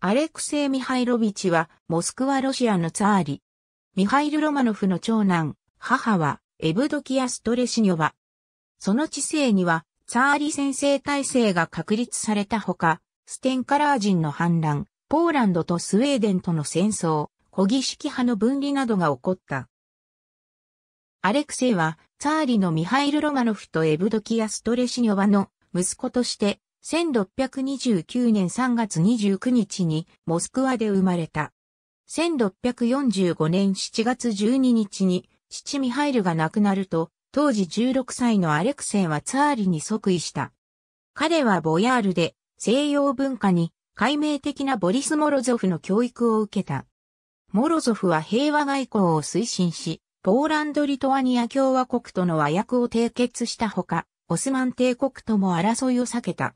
アレクセイ・ミハイロビチは、モスクワロシアのツァーリ。ミハイル・ロマノフの長男、母は、エブドキア・ストレシニョバ。その知性には、ツァーリ先生体制が確立されたほか、ステンカラー人の反乱、ポーランドとスウェーデンとの戦争、古儀式派の分離などが起こった。アレクセイは、ツァーリのミハイル・ロマノフとエブドキア・ストレシニョバの息子として、1629年3月29日にモスクワで生まれた。1645年7月12日に父ミハイルが亡くなると、当時16歳のアレクセイはツァーリに即位した。彼はボヤールで西洋文化に解明的なボリス・モロゾフの教育を受けた。モロゾフは平和外交を推進し、ポーランド・リトアニア共和国との和訳を締結したほか、オスマン帝国とも争いを避けた。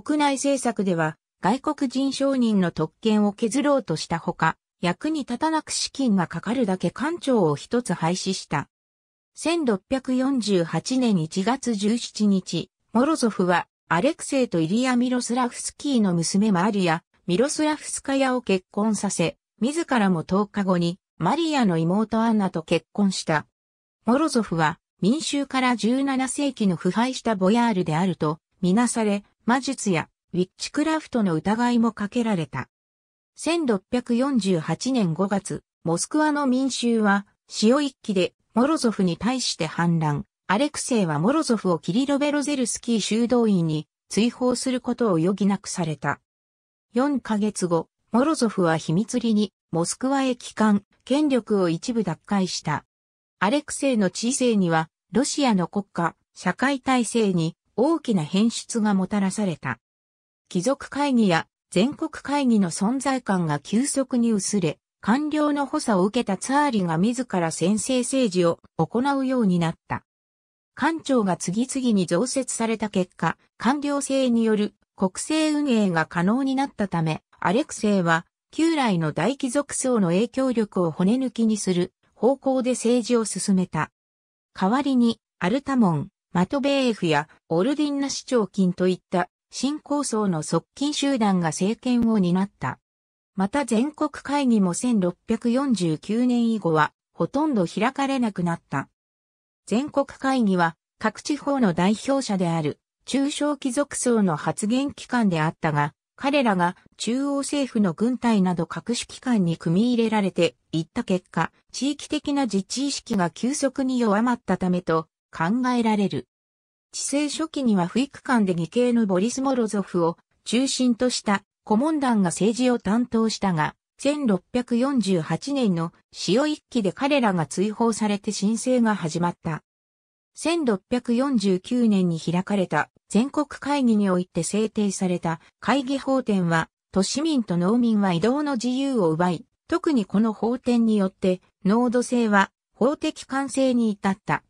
国内政策では外国人商人の特権を削ろうとしたほか、役に立たなく資金がかかるだけ官庁を一つ廃止した。1648年1月17日、モロゾフはアレクセイとイリア・ミロスラフスキーの娘マリア、ミロスラフスカヤを結婚させ、自らも10日後にマリアの妹アンナと結婚した。モロゾフは民衆から17世紀の腐敗したボヤールであるとみなされ、魔術やウィッチクラフトの疑いもかけられた。1648年5月、モスクワの民衆は、潮一揆でモロゾフに対して反乱。アレクセイはモロゾフをキリロベロゼルスキー修道院に追放することを余儀なくされた。4ヶ月後、モロゾフは秘密裏にモスクワへ帰還、権力を一部奪回した。アレクセイの知性には、ロシアの国家、社会体制に大きな変質がもたらされた。貴族会議や全国会議の存在感が急速に薄れ、官僚の補佐を受けたツァーリが自ら先制政治を行うようになった。官庁が次々に増設された結果、官僚制による国政運営が可能になったため、アレクセイは旧来の大貴族層の影響力を骨抜きにする方向で政治を進めた。代わりに、アルタモン、マトベーフやオルディンナ市長金といった新構想の側近集団が政権を担った。また全国会議も1649年以後はほとんど開かれなくなった。全国会議は各地方の代表者である中小貴族層の発言機関であったが、彼らが中央政府の軍隊など各種機関に組み入れられていった結果、地域的な自治意識が急速に弱まったためと、考えられる。治世初期には不育館で義兄のボリス・モロゾフを中心とした顧問団が政治を担当したが、1648年の潮一揆で彼らが追放されて申請が始まった。1649年に開かれた全国会議において制定された会議法典は、都市民と農民は移動の自由を奪い、特にこの法典によって、濃度性は法的完成に至った。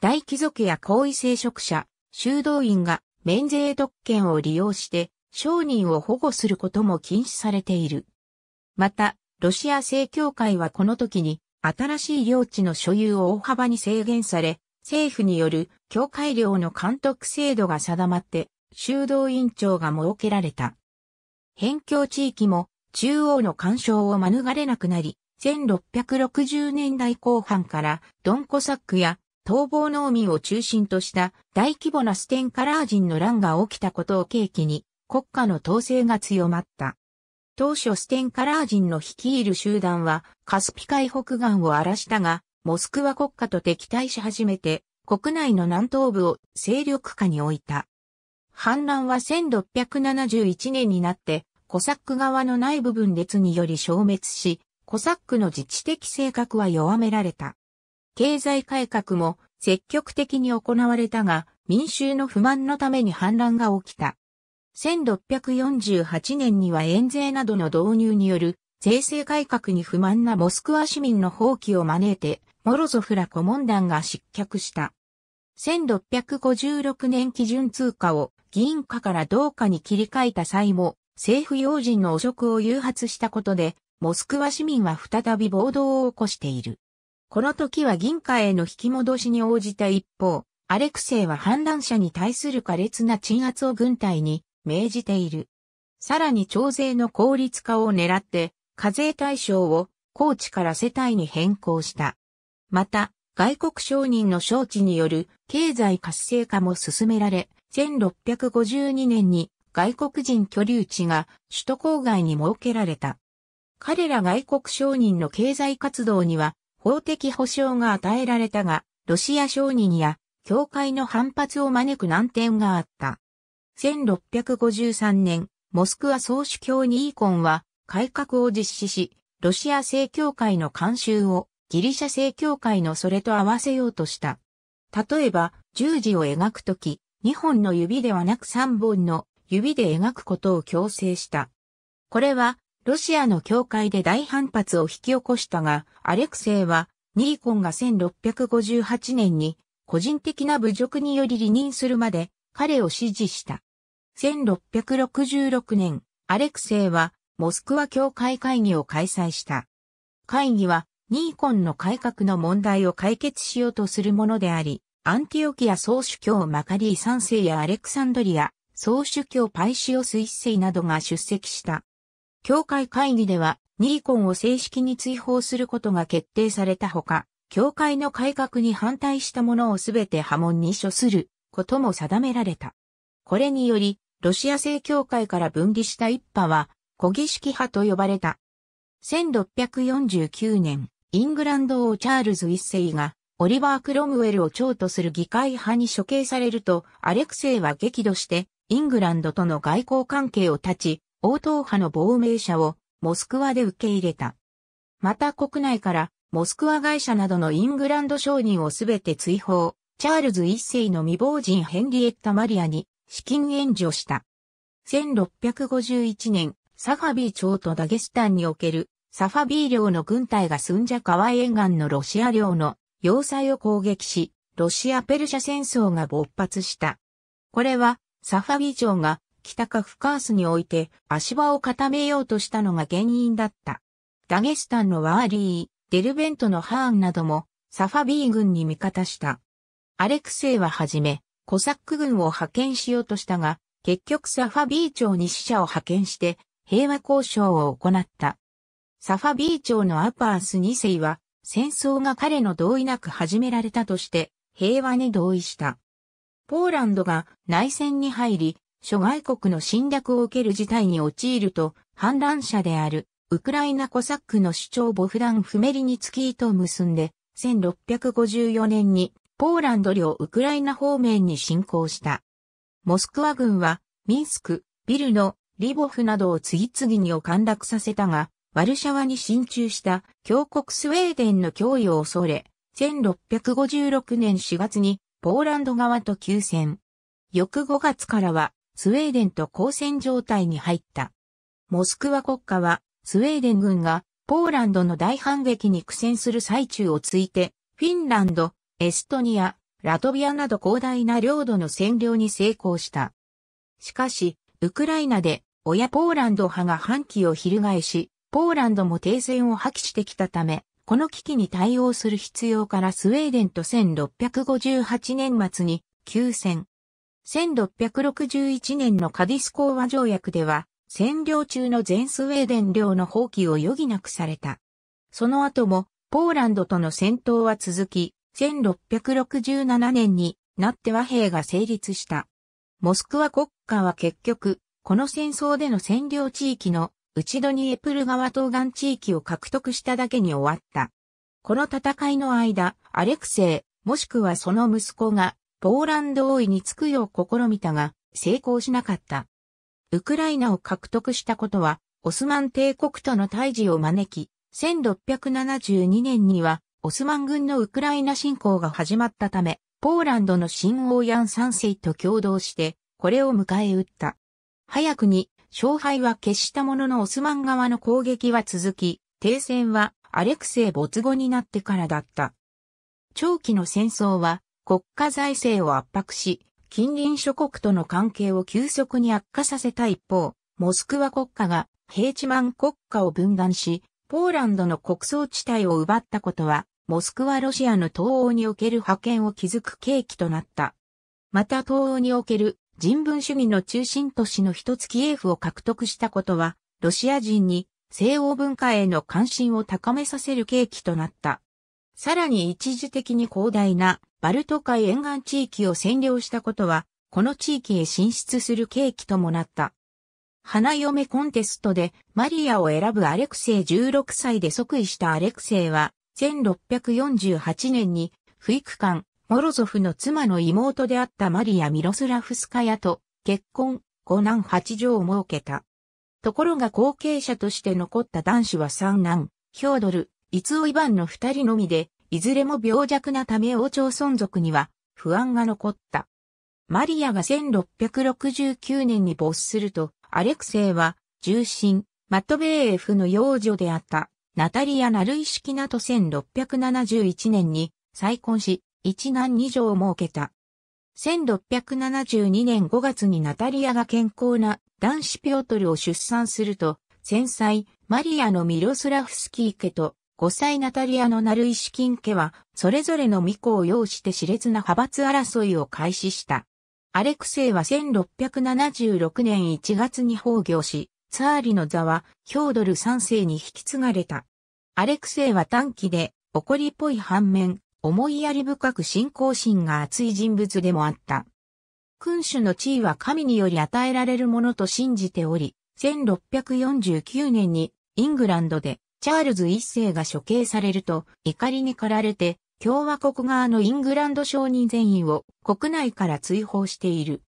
大貴族や高位聖職者、修道院が免税特権を利用して商人を保護することも禁止されている。また、ロシア正教会はこの時に新しい領地の所有を大幅に制限され、政府による教会領の監督制度が定まって修道院長が設けられた。辺境地域も中央の干渉を免れなくなり、1660年代後半からドンコサックや逃亡農民を中心とした大規模なステンカラー人の乱が起きたことを契機に国家の統制が強まった。当初ステンカラー人の率いる集団はカスピ海北岸を荒らしたが、モスクワ国家と敵対し始めて国内の南東部を勢力下に置いた。反乱は1671年になってコサック側のない部分列により消滅し、コサックの自治的性格は弱められた。経済改革も積極的に行われたが、民衆の不満のために反乱が起きた。1648年には延税などの導入による税制改革に不満なモスクワ市民の放棄を招いて、モロゾフら顧問団が失脚した。1656年基準通貨を議員課からうかに切り替えた際も、政府要人の汚職を誘発したことで、モスクワ市民は再び暴動を起こしている。この時は銀貨への引き戻しに応じた一方、アレクセイは反乱者に対する苛烈な鎮圧を軍隊に命じている。さらに徴税の効率化を狙って、課税対象を高地から世帯に変更した。また、外国商人の招致による経済活性化も進められ、1652年に外国人居留地が首都郊外に設けられた。彼ら外国商人の経済活動には法的保障が与えられたが、ロシア商人や教会の反発を招く難点があった。1653年、モスクワ総主教にイーコンは改革を実施し、ロシア正教会の慣習をギリシャ正教会のそれと合わせようとした。例えば、十字を描くとき、2本の指ではなく3本の指で描くことを強制した。これはロシアの教会で大反発を引き起こしたが、アレクセイは、ニーコンが1658年に、個人的な侮辱により離任するまで、彼を支持した。1666年、アレクセイは、モスクワ教会会議を開催した。会議は、ニーコンの改革の問題を解決しようとするものであり、アンティオキア総主教マカリー3世やアレクサンドリア、総主教パイシオス1世などが出席した。教会会議では、ニーコンを正式に追放することが決定されたほか、教会の改革に反対したものをすべて破門に処することも定められた。これにより、ロシア正教会から分離した一派は、古儀式派と呼ばれた。1649年、イングランド王チャールズ一世が、オリバー・クロムウェルを長とする議会派に処刑されると、アレクセイは激怒して、イングランドとの外交関係を断ち、応答派の亡命者をモスクワで受け入れた。また国内からモスクワ会社などのイングランド商人をすべて追放、チャールズ一世の未亡人ヘンリエッタ・マリアに資金援助した。1651年、サファビー町とダゲスタンにおけるサファビー領の軍隊がスンジャ川沿岸のロシア領の要塞を攻撃し、ロシア・ペルシャ戦争が勃発した。これは、サファビー町が北カフカースにおいて足場を固めようとしたのが原因だった。ダゲスタンのワーリー、デルベントのハーンなどもサファビー軍に味方した。アレクセイははじめ、コサック軍を派遣しようとしたが、結局サファビー町に死者を派遣して平和交渉を行った。サファビー町のアパース2世は戦争が彼の同意なく始められたとして平和に同意した。ポーランドが内戦に入り、諸外国の侵略を受ける事態に陥ると、反乱者である、ウクライナコサックの主張ボフダン・フメリニツキーと結んで、1654年にポーランド領ウクライナ方面に侵攻した。モスクワ軍は、ミンスク、ビルノ、リボフなどを次々にを陥落させたが、ワルシャワに進駐した強国スウェーデンの脅威を恐れ、1656年4月にポーランド側と休戦。翌5月からはスウェーデンと交戦状態に入った。モスクワ国家は、スウェーデン軍がポーランドの大反撃に苦戦する最中をついて、フィンランド、エストニア、ラトビアなど広大な領土の占領に成功した。しかし、ウクライナで親ポーランド派が反旗を翻し、ポーランドも停戦を破棄してきたため、この危機に対応する必要からスウェーデンと1658年末に休戦。1661年のカディス講和条約では、占領中の全スウェーデン領の放棄を余儀なくされた。その後も、ポーランドとの戦闘は続き、1667年になって和平が成立した。モスクワ国家は結局、この戦争での占領地域の内ドニエプル川東岸地域を獲得しただけに終わった。この戦いの間、アレクセイ、もしくはその息子がポーランド王位につくよう試みたが、成功しなかった。ウクライナを獲得したことは、オスマン帝国との対峙を招き、1672年には、オスマン軍のウクライナ侵攻が始まったため、ポーランドの新王ヤン三世と共同して、これを迎え撃った。早くに、勝敗は決したもののオスマン側の攻撃は続き、停戦はアレクセイ没後になってからだった。長期の戦争は国家財政を圧迫し、近隣諸国との関係を急速に悪化させた一方、モスクワ国家がヘ地チマン国家を分断し、ポーランドの国葬地帯を奪ったことは、モスクワロシアの東欧における覇権を築く契機となった。また東欧における人文主義の中心都市の一つキエフを獲得したことは、ロシア人に西欧文化への関心を高めさせる契機となった。さらに一時的に広大なバルト海沿岸地域を占領したことは、この地域へ進出する契機ともなった。花嫁コンテストでマリアを選ぶアレクセイ16歳で即位したアレクセイは、1648年に、不育官、モロゾフの妻の妹であったマリア・ミロスラフスカヤと結婚、5男8女を設けた。ところが後継者として残った男子は三男、ヒョードル、伊つ尾イバンの二人のみで、いずれも病弱なため王朝存続には不安が残った。マリアが1669年に没すると、アレクセイは、重臣、マトベーエフの幼女であった、ナタリア・ナルイシキナと1671年に再婚し、一男二女を設けた。1672年5月にナタリアが健康な男子ピョートルを出産すると、戦災、マリアのミロスラフスキー家と5歳ナタリアのナルイシキン家は、それぞれの巫女を擁して熾烈な派閥争いを開始した。アレクセイは1676年1月に崩御し、ツァーリの座は、ヒョードル3世に引き継がれた。アレクセイは短期で、怒りっぽい反面、思いやり深く信仰心が厚い人物でもあった。君主の地位は神により与えられるものと信じており、1649年にイングランドでチャールズ一世が処刑されると、怒りに駆られて、共和国側のイングランド商人全員を国内から追放している。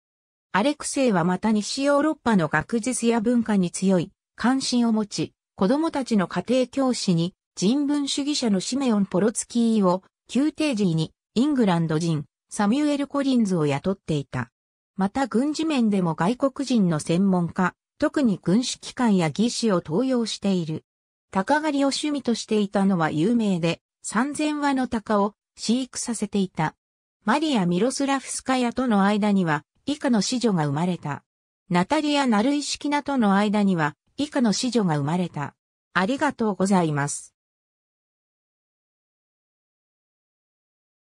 アレクセイはまた西ヨーロッパの学術や文化に強い関心を持ち、子供たちの家庭教師に人文主義者のシメオン・ポロツキーを宮廷時にイングランド人サミュエル・コリンズを雇っていた。また軍事面でも外国人の専門家、特に軍事機関や技師を登用している。鷹狩りを趣味としていたのは有名で、3000羽の鷹を飼育させていた。マリア・ミロスラフスカヤとの間には、以下の子女が生まれた。ナタリア・ナルイシキナとの間には、以下の子女が生まれた。ありがとうございます。